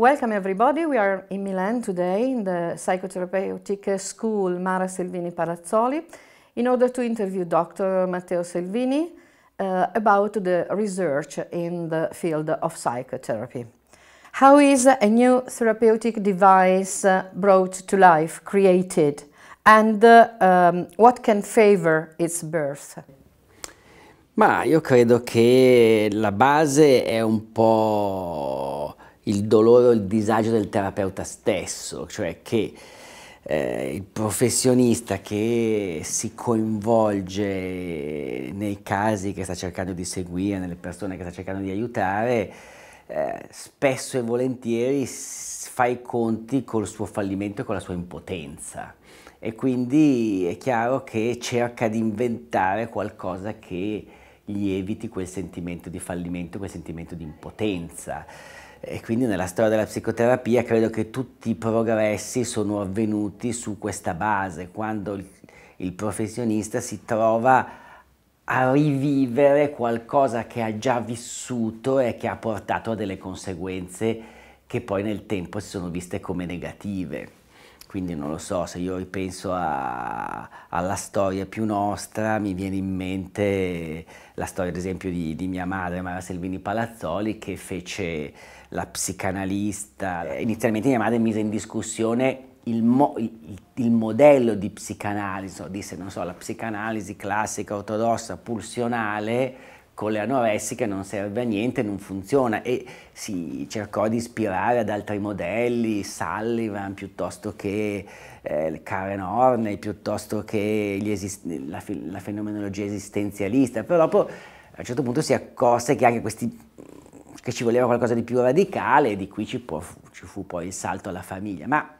Welcome everybody, we are in Milan today in the psychotherapeutic school Mara Selvini Parazzoli in order to interview Dr. Matteo Selvini uh, about the research in the field of psychotherapy. How is a new therapeutic device uh, brought to life, created, and uh, um, what can favor its birth? Ma io credo che la base è un po' il dolore o il disagio del terapeuta stesso, cioè che eh, il professionista che si coinvolge nei casi che sta cercando di seguire, nelle persone che sta cercando di aiutare, eh, spesso e volentieri fa i conti col suo fallimento e con la sua impotenza e quindi è chiaro che cerca di inventare qualcosa che gli eviti quel sentimento di fallimento, quel sentimento di impotenza. E quindi nella storia della psicoterapia credo che tutti i progressi sono avvenuti su questa base, quando il, il professionista si trova a rivivere qualcosa che ha già vissuto e che ha portato a delle conseguenze che poi nel tempo si sono viste come negative. Quindi non lo so, se io ripenso a, alla storia più nostra mi viene in mente la storia ad esempio di, di mia madre, Mara Selvini Palazzoli, che fece la psicanalista. Inizialmente mia madre mise in discussione il, mo il, il, modello di psicanalisi, disse non so, la psicanalisi classica, ortodossa, pulsionale, con le anoressiche non serve a niente, non funziona e si cercò di ispirare ad altri modelli, Sullivan piuttosto che eh, Karen Horney, piuttosto che la, la, fenomenologia esistenzialista, però dopo a un certo punto si accorse che anche questi che ci voleva qualcosa di più radicale e di qui ci, può, ci fu poi il salto alla famiglia, ma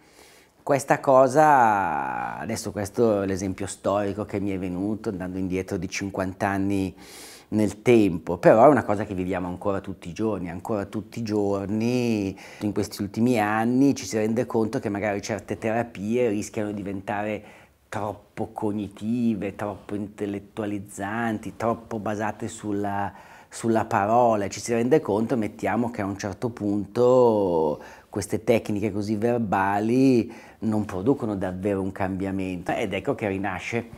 questa cosa, adesso questo è l'esempio storico che mi è venuto andando indietro di 50 anni nel tempo, però è una cosa che viviamo ancora tutti i giorni, ancora tutti i giorni, in questi ultimi anni ci si rende conto che magari certe terapie rischiano di diventare troppo cognitive, troppo intellettualizzanti, troppo basate sulla, sulla parola, ci si rende conto, mettiamo che a un certo punto queste tecniche così verbali non producono davvero un cambiamento ed ecco che rinasce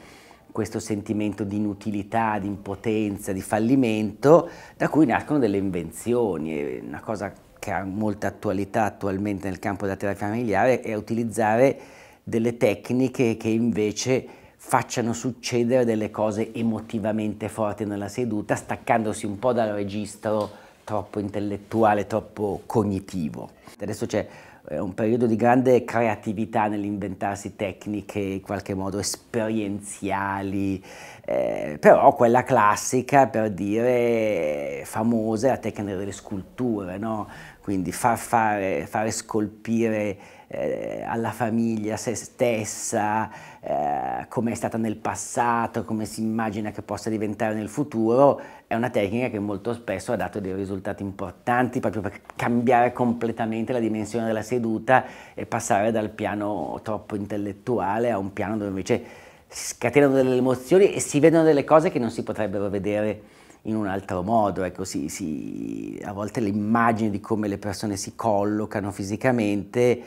questo sentimento di inutilità, di impotenza, di fallimento, da cui nascono delle invenzioni. Una cosa che ha molta attualità attualmente nel campo della terapia familiare è utilizzare delle tecniche che invece facciano succedere delle cose emotivamente forti nella seduta, staccandosi un po' dal registro troppo intellettuale, troppo cognitivo. Adesso c'è eh, un periodo di grande creatività nell'inventarsi tecniche in qualche modo esperienziali, eh, però quella classica per dire famosa è la tecnica delle sculture, no? quindi far fare, fare scolpire eh, alla famiglia, se stessa, eh, come è stata nel passato, come si immagina che possa diventare nel futuro, è una tecnica che molto spesso ha dato dei risultati importanti proprio per cambiare completamente la dimensione della seduta e passare dal piano troppo intellettuale a un piano dove invece si scatenano delle emozioni e si vedono delle cose che non si potrebbero vedere in un altro modo, ecco, si, si, a volte l'immagine di come le persone si collocano fisicamente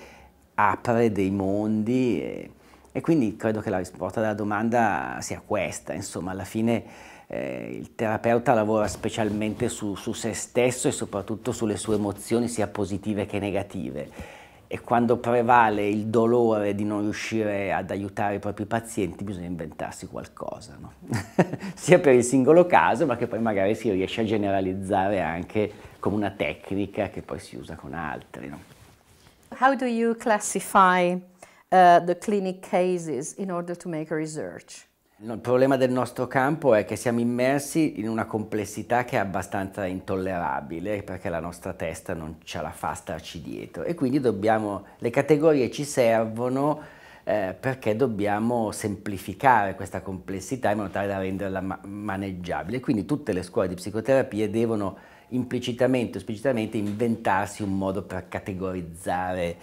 apre dei mondi e, e, quindi credo che la risposta alla domanda sia questa, insomma alla fine eh, il terapeuta lavora specialmente su, su se stesso e soprattutto sulle sue emozioni sia positive che negative e quando prevale il dolore di non riuscire ad aiutare i propri pazienti bisogna inventarsi qualcosa, no? sia per il singolo caso ma che poi magari si riesce a generalizzare anche come una tecnica che poi si usa con altri. No? how do you classify uh, the clinic cases in order to make research? Il problema del nostro campo è che siamo immersi in una complessità che è abbastanza intollerabile perché la nostra testa non ce la fa starci dietro e quindi dobbiamo, le categorie ci servono eh, perché dobbiamo semplificare questa complessità in modo tale da renderla ma maneggiabile. Quindi tutte le scuole di psicoterapia devono implicitamente o esplicitamente inventarsi un modo per categorizzare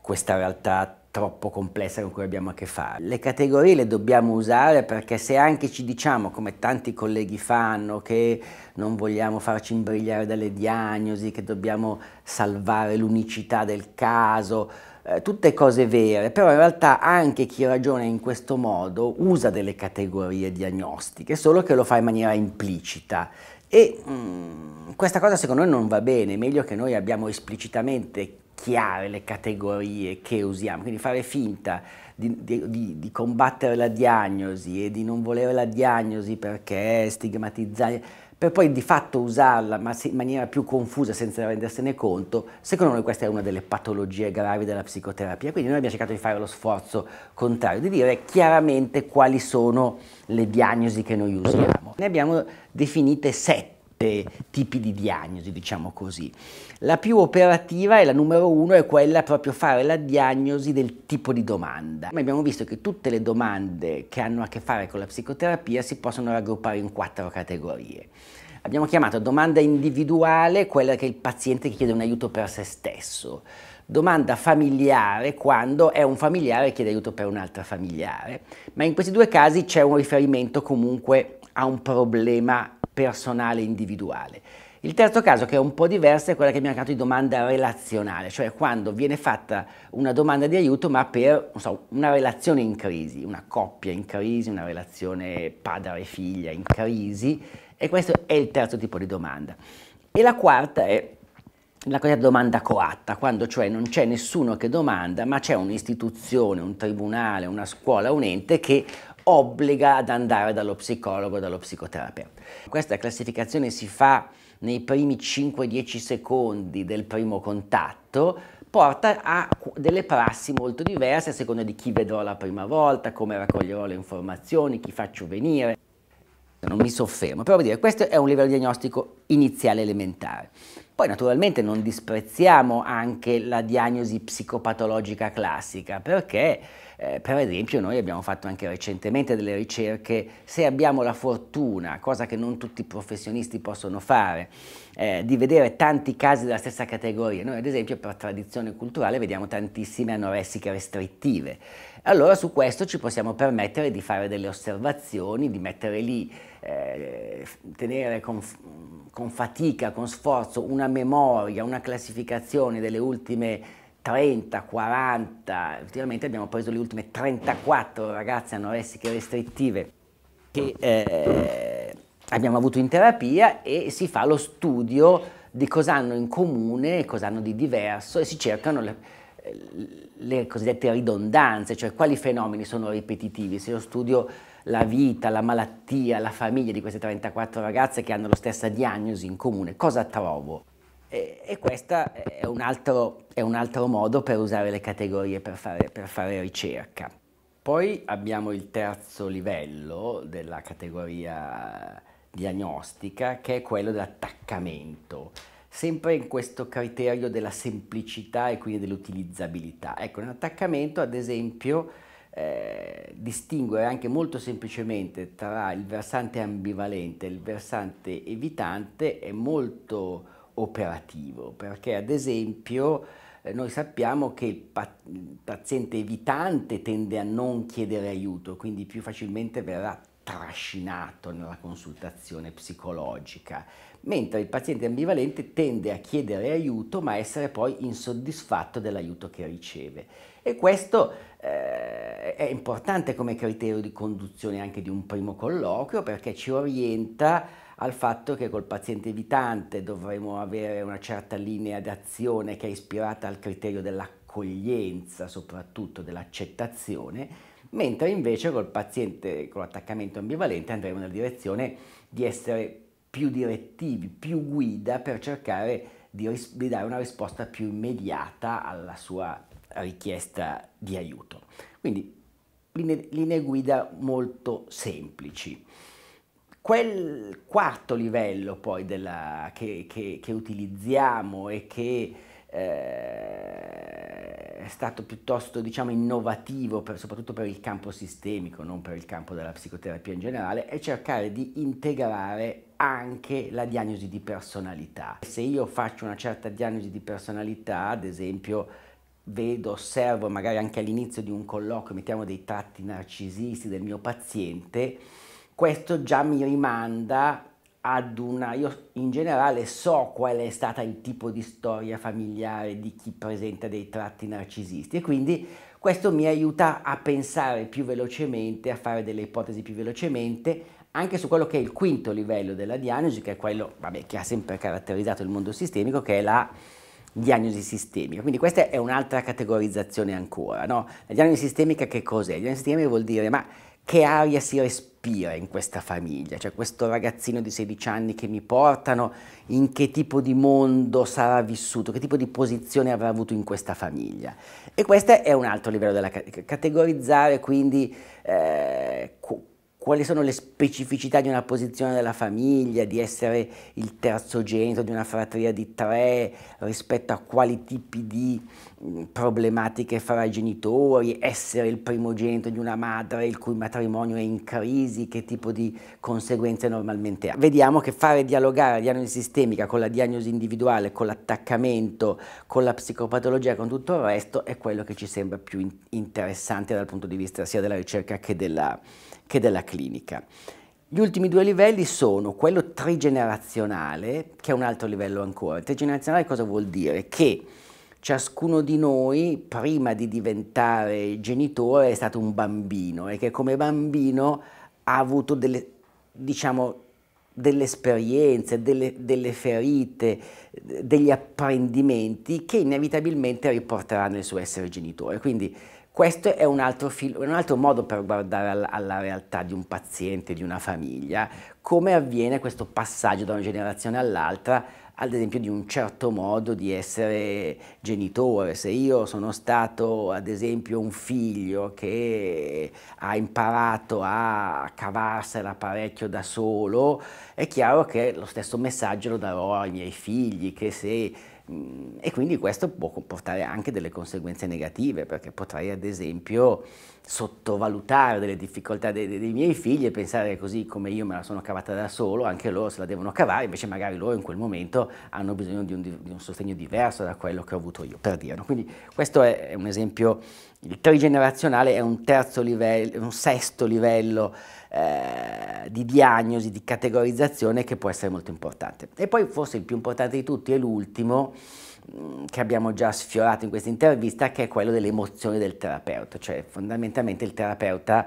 questa realtà troppo complessa con cui abbiamo a che fare. Le categorie le dobbiamo usare perché se anche ci diciamo, come tanti colleghi fanno, che non vogliamo farci imbrigliare dalle diagnosi, che dobbiamo salvare l'unicità del caso, eh, tutte cose vere, però in realtà anche chi ragiona in questo modo usa delle categorie diagnostiche, solo che lo fa in maniera implicita. E mh, mm, questa cosa secondo noi non va bene, è meglio che noi abbiamo esplicitamente chiare le categorie che usiamo, quindi fare finta di, di, di combattere la diagnosi e di non volere la diagnosi perché stigmatizzare per poi di fatto usarla in maniera più confusa senza rendersene conto, secondo noi questa è una delle patologie gravi della psicoterapia. Quindi noi abbiamo cercato di fare lo sforzo contrario, di dire chiaramente quali sono le diagnosi che noi usiamo. Ne abbiamo definite sette sette tipi di diagnosi, diciamo così. La più operativa e la numero uno è quella proprio fare la diagnosi del tipo di domanda. Ma abbiamo visto che tutte le domande che hanno a che fare con la psicoterapia si possono raggruppare in quattro categorie. Abbiamo chiamato domanda individuale quella che il paziente chiede un aiuto per se stesso, domanda familiare quando è un familiare che chiede aiuto per un'altra familiare, ma in questi due casi c'è un riferimento comunque a un problema personale individuale. Il terzo caso, che è un po' diverso, è quella che abbiamo chiamato di domanda relazionale, cioè quando viene fatta una domanda di aiuto ma per so, una relazione in crisi, una coppia in crisi, una relazione padre-figlia in crisi, e questo è il terzo tipo di domanda. E la quarta è la cosiddetta domanda coatta, quando cioè non c'è nessuno che domanda, ma c'è un'istituzione, un tribunale, una scuola, un ente che obbliga ad andare dallo psicologo dallo psicoterapeuta. Questa classificazione si fa nei primi 5-10 secondi del primo contatto porta a delle prassi molto diverse a seconda di chi vedrò la prima volta, come raccoglierò le informazioni, chi faccio venire. Non mi soffermo, però dire, questo è un livello diagnostico iniziale elementare. Poi naturalmente non disprezziamo anche la diagnosi psicopatologica classica, perché eh, per esempio noi abbiamo fatto anche recentemente delle ricerche, se abbiamo la fortuna, cosa che non tutti i professionisti possono fare, eh, di vedere tanti casi della stessa categoria. Noi ad esempio per tradizione culturale vediamo tantissime anoressiche restrittive. Allora su questo ci possiamo permettere di fare delle osservazioni, di mettere lì, eh, tenere con, con fatica, con sforzo una memoria, una classificazione delle ultime 30, 40, ultimamente abbiamo preso le ultime 34 ragazze anoressiche restrittive che eh, abbiamo avuto in terapia e si fa lo studio di cosa hanno in comune, cosa hanno di diverso e si cercano le, le cosiddette ridondanze, cioè quali fenomeni sono ripetitivi. Se io studio la vita, la malattia, la famiglia di queste 34 ragazze che hanno la stessa diagnosi in comune, cosa trovo? E, e questo è un, altro, è un, altro, modo per usare le categorie per fare, per fare ricerca. Poi abbiamo il terzo livello della categoria diagnostica che è quello dell'attaccamento sempre in questo criterio della semplicità e quindi dell'utilizzabilità. Ecco, nell'attaccamento, ad esempio, eh, distinguere anche molto semplicemente tra il versante ambivalente e il versante evitante è molto operativo, perché ad esempio eh, noi sappiamo che il paziente evitante tende a non chiedere aiuto, quindi più facilmente verrà trascinato nella consultazione psicologica, mentre il paziente ambivalente tende a chiedere aiuto ma a essere poi insoddisfatto dell'aiuto che riceve. E questo eh, è importante come criterio di conduzione anche di un primo colloquio perché ci orienta al fatto che col paziente evitante dovremo avere una certa linea d'azione che è ispirata al criterio dell'accoglienza, soprattutto dell'accettazione, mentre invece col paziente con attaccamento ambivalente andremo nella direzione di essere più direttivi, più guida per cercare di, di dare una risposta più immediata alla sua richiesta di aiuto. Quindi linee, linee guida molto semplici. Quel quarto livello poi della, che, che, che, utilizziamo e che eh, è stato piuttosto diciamo, innovativo per, soprattutto per il campo sistemico, non per il campo della psicoterapia in generale, è cercare di integrare anche la diagnosi di personalità. Se io faccio una certa diagnosi di personalità, ad esempio, vedo, osservo magari anche all'inizio di un colloquio, mettiamo dei tratti narcisisti del mio paziente, questo già mi rimanda ad una... Io in generale so qual è stata il tipo di storia familiare di chi presenta dei tratti narcisisti e quindi questo mi aiuta a pensare più velocemente, a fare delle ipotesi più velocemente anche su quello che è il quinto livello della diagnosi, che è quello vabbè, che ha sempre caratterizzato il mondo sistemico, che è la diagnosi sistemica. Quindi questa è un'altra categorizzazione ancora. No? La diagnosi sistemica che cos'è? La diagnosi sistemica vuol dire ma che aria si respira in questa famiglia, cioè questo ragazzino di 16 anni che mi portano, in che tipo di mondo sarà vissuto, che tipo di posizione avrà avuto in questa famiglia. E questo è un altro livello della categorizzare quindi eh, quali sono le specificità di una posizione della famiglia, di essere il terzogenito di una fratria di tre rispetto a quali tipi di mm, problematiche fra i genitori, essere il primogenito di una madre il cui matrimonio è in crisi, che tipo di conseguenze normalmente ha. Vediamo che fare dialogare la diagnosi sistemica con la diagnosi individuale, con l'attaccamento, con la psicopatologia, con tutto il resto è quello che ci sembra più interessante dal punto di vista sia della ricerca che della che della clinica. Gli ultimi due livelli sono quello trigenerazionale, che è un altro livello ancora. Trigenerazionale cosa vuol dire? Che ciascuno di noi, prima di diventare genitore, è stato un bambino e che come bambino ha avuto delle, diciamo, delle esperienze, delle, delle ferite, degli apprendimenti che inevitabilmente riporterà nel suo essere genitore. Quindi questo è un altro, un altro modo per guardare al alla realtà di un paziente, di una famiglia, come avviene questo passaggio da una generazione all'altra ad esempio di un certo modo di essere genitore. Se io sono stato ad esempio un figlio che ha imparato a cavarsela parecchio da solo, è chiaro che lo stesso messaggio lo darò ai miei figli, che se Mm, e quindi questo può comportare anche delle conseguenze negative, perché potrei ad esempio sottovalutare delle difficoltà dei, dei, miei figli e pensare così come io me la sono cavata da solo, anche loro se la devono cavare, invece magari loro in quel momento hanno bisogno di un, di un sostegno diverso da quello che ho avuto io, per dirlo. Quindi questo è un esempio, il trigenerazionale è un terzo livello, un sesto livello eh, di diagnosi, di categorizzazione che può essere molto importante. E poi forse il più importante di tutti è l'ultimo mm, che abbiamo già sfiorato in questa intervista, che è quello delle emozioni del terapeuta, cioè fondamentalmente il terapeuta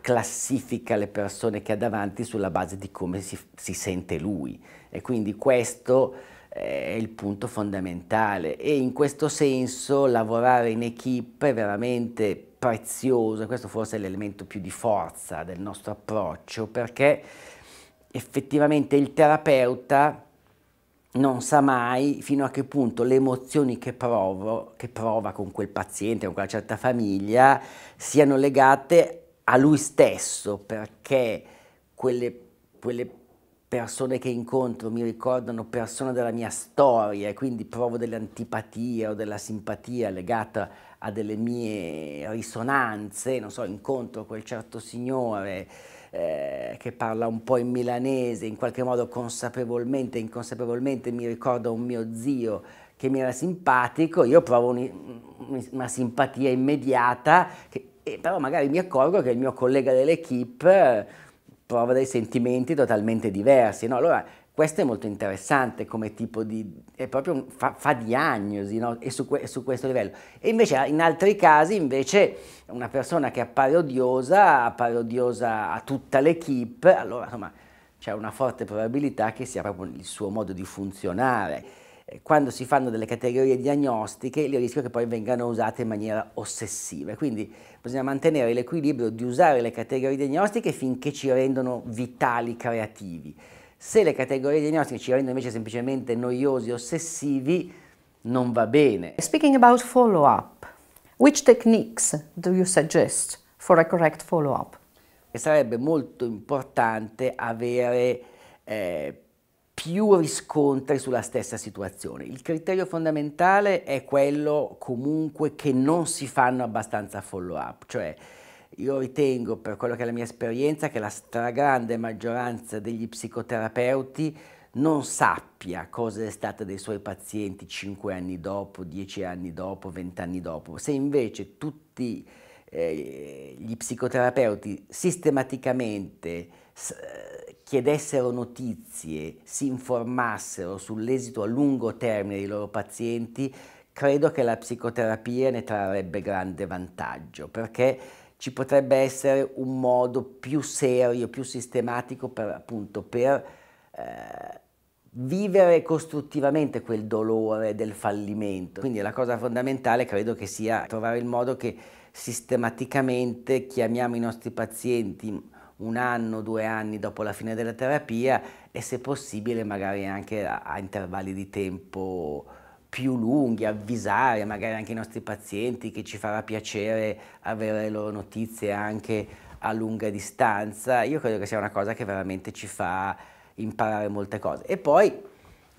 classifica le persone che ha davanti sulla base di come si, si sente lui e quindi questo eh, è il punto fondamentale e in questo senso lavorare in equip è veramente prezioso, questo forse è l'elemento più di forza del nostro approccio, perché effettivamente il terapeuta non sa mai fino a che punto le emozioni che, provo, che prova con quel paziente, con quella certa famiglia, siano legate a lui stesso, perché quelle, quelle persone che incontro mi ricordano persone della mia storia e quindi provo dell'antipatia o della simpatia legata a delle mie risonanze, non so, incontro quel certo signore eh, che parla un po' in milanese, in qualche modo consapevolmente, inconsapevolmente mi ricorda un mio zio che mi era simpatico, io provo un, una simpatia immediata, che, eh, però magari mi accorgo che il mio collega dell'equipe prova dei sentimenti totalmente diversi. No? Allora questo è molto interessante come tipo di, è proprio, fa, fa diagnosi no? e su, su, questo livello. E invece in altri casi invece una persona che appare odiosa, appare odiosa a tutta l'equipe, allora insomma c'è una forte probabilità che sia proprio il suo modo di funzionare. Eh, quando si fanno delle categorie diagnostiche il rischio è che poi vengano usate in maniera ossessiva, quindi bisogna mantenere l'equilibrio di usare le categorie diagnostiche finché ci rendono vitali, creativi se le categorie diagnostiche ci rendono invece semplicemente noiosi, ossessivi, non va bene. Speaking about follow-up, which techniques do you suggest for a correct follow-up? sarebbe molto importante avere eh, più riscontri sulla stessa situazione. Il criterio fondamentale è quello comunque che non si fanno abbastanza follow-up, cioè io ritengo, per quello che è la mia esperienza, che la stragrande maggioranza degli psicoterapeuti non sappia cosa è stata dei suoi pazienti 5 anni dopo, 10 anni dopo, 20 anni dopo. Se invece tutti eh, gli psicoterapeuti sistematicamente eh, chiedessero notizie, si informassero sull'esito a lungo termine dei loro pazienti, credo che la psicoterapia ne trarrebbe grande vantaggio perché ci potrebbe essere un modo più serio, più sistematico per, appunto, per eh, vivere costruttivamente quel dolore del fallimento. Quindi la cosa fondamentale credo che sia trovare il modo che sistematicamente chiamiamo i nostri pazienti un anno, due anni dopo la fine della terapia e se possibile magari anche a, a intervalli di tempo più lunghi, avvisare magari anche i nostri pazienti che ci farà piacere avere le loro notizie anche a lunga distanza, io credo che sia una cosa che veramente ci fa imparare molte cose. E poi,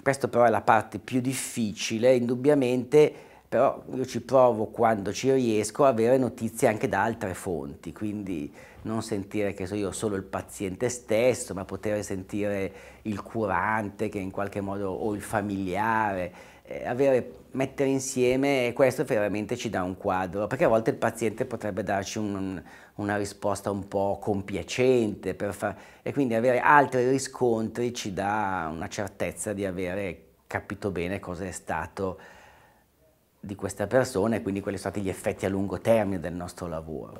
questa però è la parte più difficile, indubbiamente, però io ci provo quando ci riesco a avere notizie anche da altre fonti, quindi non sentire che so io solo il paziente stesso, ma poter sentire il curante che in qualche modo o il familiare eh, avere, mettere insieme questo veramente ci dà un quadro, perché a volte il paziente potrebbe darci un, una risposta un po' compiacente far, e quindi avere altri riscontri ci dà una certezza di avere capito bene cosa è stato di questa persona e quindi quali sono stati gli effetti a lungo termine del nostro lavoro.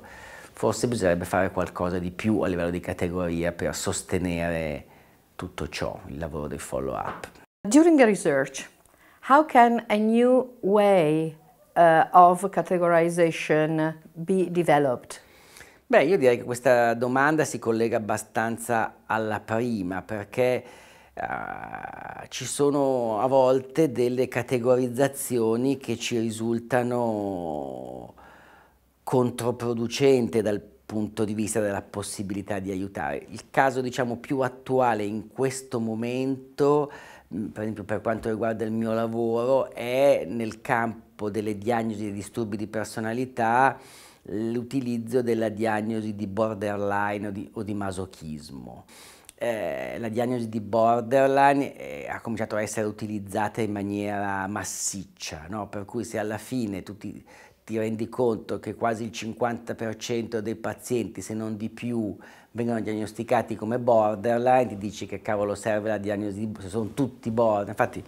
Forse bisognerebbe fare qualcosa di più a livello di categoria per sostenere tutto ciò, il lavoro dei follow-up. During the research, How can a new way uh, of categorization be developed? Beh, io direi che questa domanda si collega abbastanza alla prima perché Uh, ci sono a volte delle categorizzazioni che ci risultano controproducenti dal punto di vista della possibilità di aiutare. Il caso diciamo più attuale in questo momento per esempio per quanto riguarda il mio lavoro, è nel campo delle diagnosi dei disturbi di personalità l'utilizzo della diagnosi di borderline o di, o di masochismo. Eh, la diagnosi di borderline eh, ha cominciato a essere utilizzata in maniera massiccia, no? per cui se alla fine tu ti, ti rendi conto che quasi il 50% dei pazienti, se non di più, vengono diagnosticati come borderline, ti dici che cavolo serve la diagnosi se sono tutti borderline. Infatti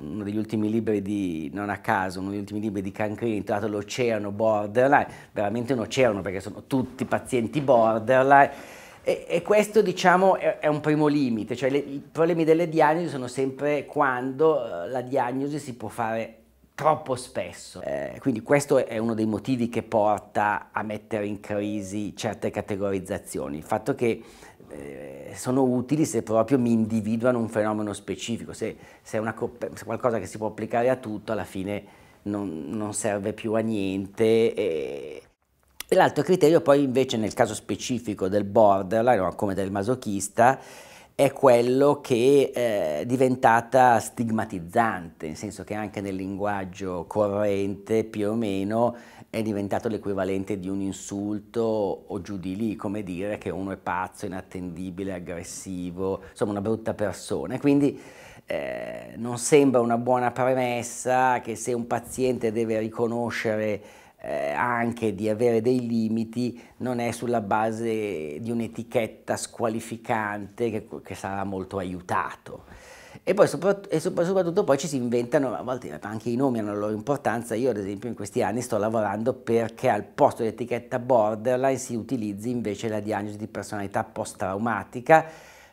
uno degli ultimi libri di, non a caso, uno degli ultimi libri di Cancrini, intitolato L'oceano borderline, veramente un oceano perché sono tutti pazienti borderline. E, e questo diciamo è, è, un primo limite, cioè le, i problemi delle diagnosi sono sempre quando eh, la diagnosi si può fare troppo spesso. Eh, quindi questo è uno dei motivi che porta a mettere in crisi certe categorizzazioni, il fatto che eh, sono utili se proprio mi individuano un fenomeno specifico, se, se è una, se qualcosa che si può applicare a tutto alla fine non, non serve più a niente. E... e l'altro criterio poi invece nel caso specifico del borderline o come del masochista è quello che eh, è diventata stigmatizzante, nel senso che anche nel linguaggio corrente più o meno è diventato l'equivalente di un insulto o giù di lì, come dire che uno è pazzo, inattendibile, aggressivo, insomma una brutta persona. Quindi eh, non sembra una buona premessa che se un paziente deve riconoscere eh, anche di avere dei limiti non è sulla base di un'etichetta squalificante che, che sarà molto aiutato. E poi soprattutto, e soprattutto poi ci si inventano, a volte anche i nomi hanno la loro importanza, io ad esempio in questi anni sto lavorando perché al posto dell'etichetta borderline si utilizzi invece la diagnosi di personalità post-traumatica,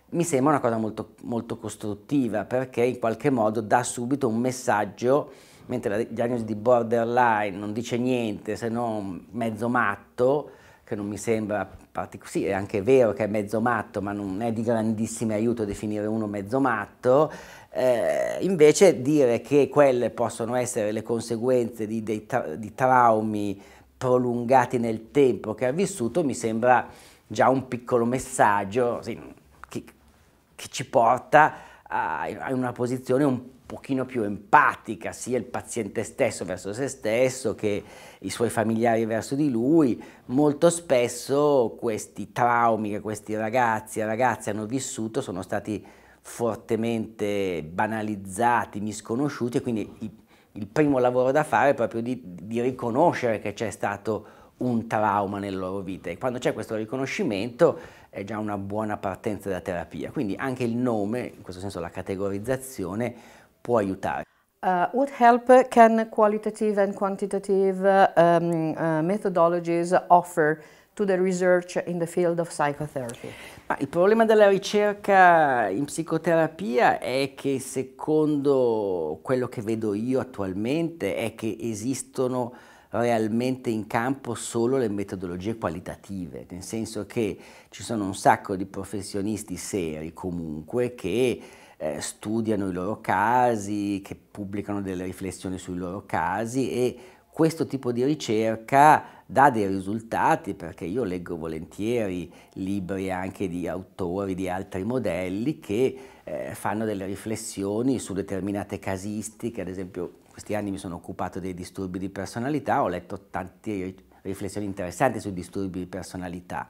mi sembra una cosa molto, molto costruttiva perché in qualche modo dà subito un messaggio mentre la diagnosi di borderline non dice niente se non mezzo matto, che non mi sembra particolare, sì è anche vero che è mezzo matto, ma non è di grandissimo aiuto definire uno mezzo matto, eh, invece dire che quelle possono essere le conseguenze di, tra di traumi prolungati nel tempo che ha vissuto mi sembra già un piccolo messaggio sì, che, che, ci porta a, a una posizione un po' pochino più empatica sia il paziente stesso verso se stesso che i suoi familiari verso di lui, molto spesso questi traumi che questi ragazzi e ragazze hanno vissuto sono stati fortemente banalizzati, misconosciuti e quindi il, primo lavoro da fare è proprio di, di riconoscere che c'è stato un trauma nella loro vita e quando c'è questo riconoscimento è già una buona partenza da terapia. Quindi anche il nome, in questo senso la categorizzazione, può aiutare? Uh, what help can qualitative and quantitative um, uh, methodologies offer to the research in the field of psychotherapy? Ma il problema della ricerca in psicoterapia è che secondo quello che vedo io attualmente è che esistono realmente in campo solo le metodologie qualitative, nel senso che ci sono un sacco di professionisti seri comunque che eh, studiano i loro casi, che pubblicano delle riflessioni sui loro casi e questo tipo di ricerca dà dei risultati perché io leggo volentieri libri anche di autori di altri modelli che eh, fanno delle riflessioni su determinate casistiche, ad esempio questi anni mi sono occupato dei disturbi di personalità, ho letto tante riflessioni interessanti sui disturbi di personalità.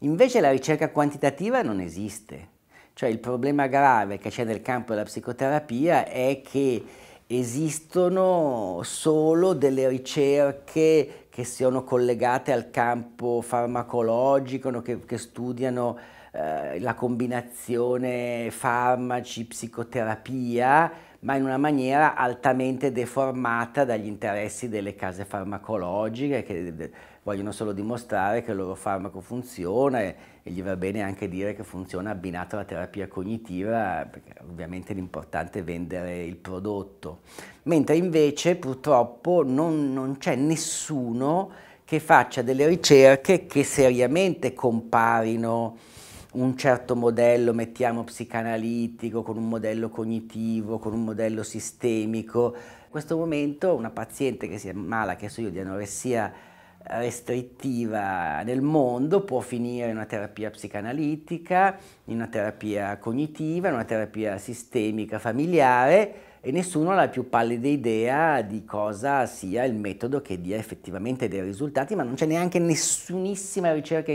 Invece la ricerca quantitativa non esiste, cioè il problema grave che c'è nel campo della psicoterapia è che esistono solo delle ricerche che siano collegate al campo farmacologico, no? che, che, studiano eh, la combinazione farmaci-psicoterapia, ma in una maniera altamente deformata dagli interessi delle case farmacologiche che vogliono solo dimostrare che il loro farmaco funziona e, gli va bene anche dire che funziona abbinato alla terapia cognitiva, perché ovviamente l'importante è vendere il prodotto. Mentre invece purtroppo non, non c'è nessuno che faccia delle ricerche che seriamente comparino un certo modello, mettiamo psicanalitico, con un modello cognitivo, con un modello sistemico. In questo momento una paziente che si ammala, che so io, di anoressia restrittiva nel mondo può finire in una terapia psicanalitica, in una terapia cognitiva, in una terapia sistemica familiare e nessuno ha la più pallida idea di cosa sia il metodo che dia effettivamente dei risultati, ma non c'è neanche nessunissima ricerca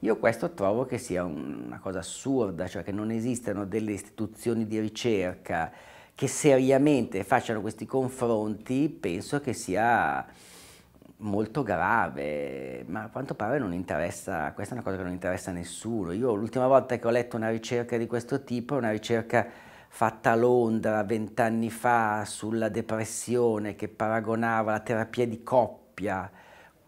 io questo trovo che sia una cosa assurda, cioè che non esistano delle istituzioni di ricerca che seriamente facciano questi confronti, penso che sia molto grave, ma a quanto pare non interessa, questa è una cosa che non interessa a nessuno. Io l'ultima volta che ho letto una ricerca di questo tipo, una ricerca fatta a Londra vent'anni fa sulla depressione che paragonava la terapia di coppia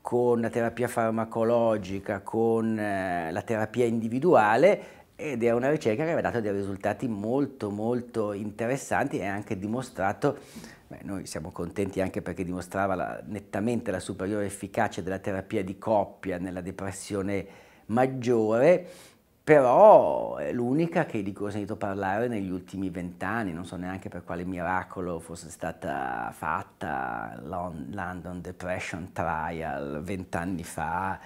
con la terapia farmacologica, con eh, la terapia individuale ed è una ricerca che aveva dato dei risultati molto molto interessanti e anche dimostrato, beh, noi siamo contenti anche perché dimostrava la, nettamente la superiore efficacia della terapia di coppia nella depressione maggiore, però è eh, l'unica che di cui ho sentito parlare negli ultimi vent'anni, non so neanche per quale miracolo fosse stata fatta London Depression Trial vent'anni fa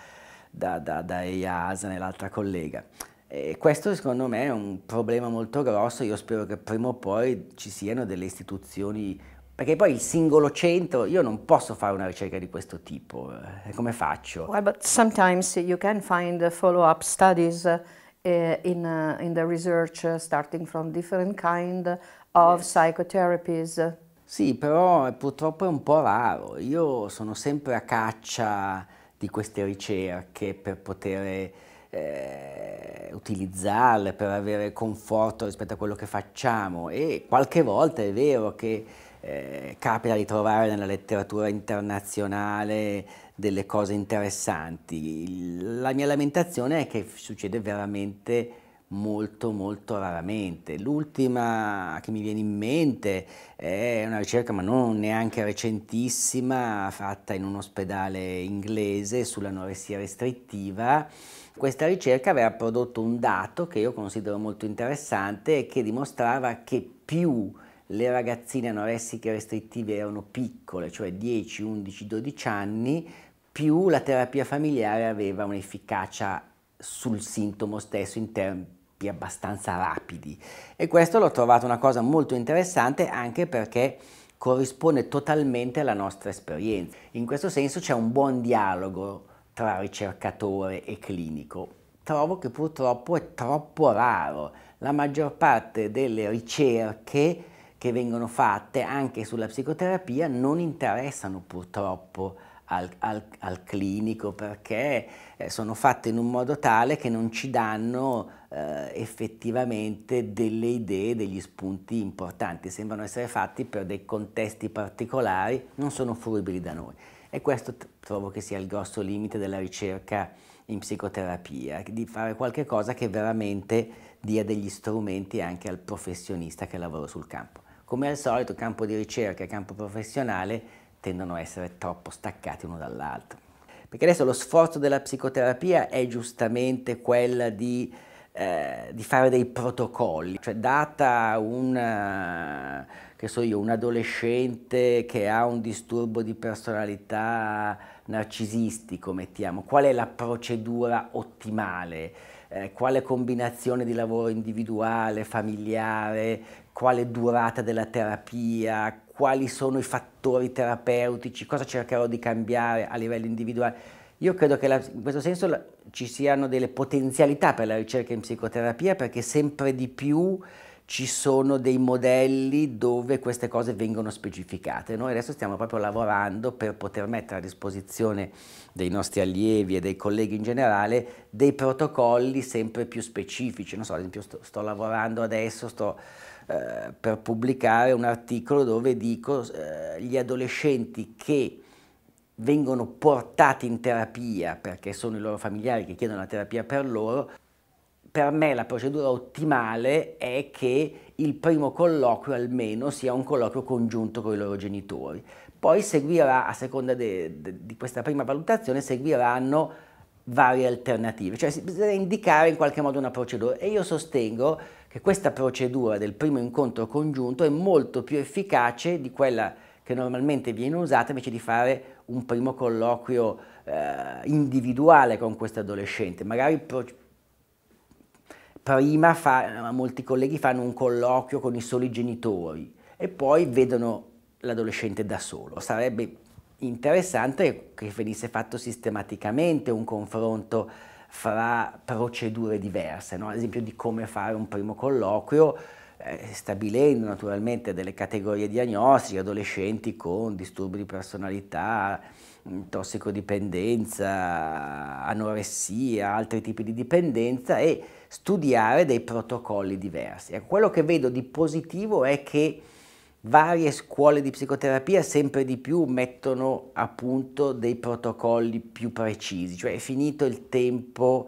da, da, da EASA e l'altra collega. E questo secondo me è un problema molto grosso, io spero che prima o poi ci siano delle istituzioni perché poi il singolo centro, io non posso fare una ricerca di questo tipo, eh, come faccio? Well, but sometimes you can find follow-up studies eh, in, eh, in the research eh, starting from different kind of yes. psychotherapies. Sì, però purtroppo è un po' raro. Io sono sempre a caccia di queste ricerche per poter eh, utilizzarle, per avere conforto rispetto a quello che facciamo e qualche volta è vero che eh, capita di trovare nella letteratura internazionale delle cose interessanti. La mia lamentazione è che succede veramente molto molto raramente. L'ultima che mi viene in mente è una ricerca, ma non neanche recentissima, fatta in un ospedale inglese sull'anoressia restrittiva. Questa ricerca aveva prodotto un dato che io considero molto interessante e che dimostrava che più le ragazzine anoressiche restrittive erano piccole, cioè 10, 11, 12 anni, più la terapia familiare aveva un'efficacia sul sintomo stesso in tempi abbastanza rapidi e questo l'ho trovato una cosa molto interessante anche perché corrisponde totalmente alla nostra esperienza. In questo senso c'è un buon dialogo tra ricercatore e clinico. Trovo che purtroppo è troppo raro. La maggior parte delle ricerche che vengono fatte anche sulla psicoterapia non interessano purtroppo al, al, al clinico perché eh, sono fatte in un modo tale che non ci danno eh, effettivamente delle idee, degli spunti importanti, sembrano essere fatti per dei contesti particolari, non sono fruibili da noi. E questo trovo che sia il grosso limite della ricerca in psicoterapia, di fare qualcosa che veramente dia degli strumenti anche al professionista che lavora sul campo. Come al solito campo di ricerca e campo professionale tendono a essere troppo staccati uno dall'altro. Perché adesso lo sforzo della psicoterapia è giustamente quello di, eh, di fare dei protocolli, cioè data una, eh, che so io, un adolescente che ha un disturbo di personalità narcisistico, mettiamo, qual è la procedura ottimale? Eh, quale combinazione di lavoro individuale, familiare, quale durata della terapia, quali sono i fattori terapeutici, cosa cercherò di cambiare a livello individuale. Io credo che la, in questo senso la, ci siano delle potenzialità per la ricerca in psicoterapia perché sempre di più ci sono dei modelli dove queste cose vengono specificate. Noi adesso stiamo proprio lavorando per poter mettere a disposizione dei nostri allievi e dei colleghi in generale dei protocolli sempre più specifici. Non so, ad esempio sto, sto lavorando adesso, sto eh, per pubblicare un articolo dove dico eh, gli adolescenti che vengono portati in terapia perché sono i loro familiari che chiedono la terapia per loro, per me la procedura ottimale è che il primo colloquio almeno sia un colloquio congiunto con i loro genitori. Poi seguirà, a seconda de, de, di questa prima valutazione, seguiranno varie alternative, cioè bisogna indicare in qualche modo una procedura e io sostengo che questa procedura del primo incontro congiunto è molto più efficace di quella che normalmente viene usata invece di fare un primo colloquio eh, individuale con questo adolescente, magari pro prima fa, molti colleghi fanno un colloquio con i soli genitori e poi vedono l'adolescente da solo. Sarebbe interessante che venisse fatto sistematicamente un confronto fra procedure diverse, no? ad esempio di come fare un primo colloquio, eh, stabilendo naturalmente delle categorie diagnostiche, adolescenti con disturbi di personalità, mm, tossicodipendenza, anoressia, altri tipi di dipendenza e studiare dei protocolli diversi. Ecco, quello che vedo di positivo è che varie scuole di psicoterapia sempre di più mettono a punto dei protocolli più precisi, cioè è finito il tempo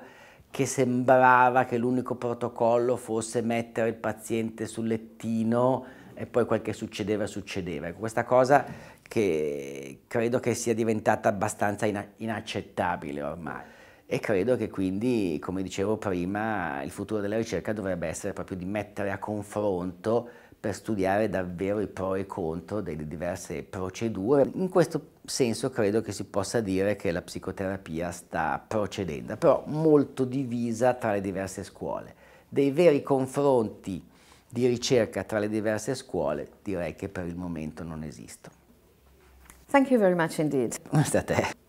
che sembrava che l'unico protocollo fosse mettere il paziente sul lettino e poi quel che succedeva succedeva. Ecco, questa cosa che credo che sia diventata abbastanza inaccettabile ormai e credo che quindi, come dicevo prima, il futuro della ricerca dovrebbe essere proprio di mettere a confronto per studiare davvero i pro e i contro delle diverse procedure. In questo senso credo che si possa dire che la psicoterapia sta procedendo, però molto divisa tra le diverse scuole. Dei veri confronti di ricerca tra le diverse scuole direi che per il momento non esistono. Thank you very much indeed. Basta te.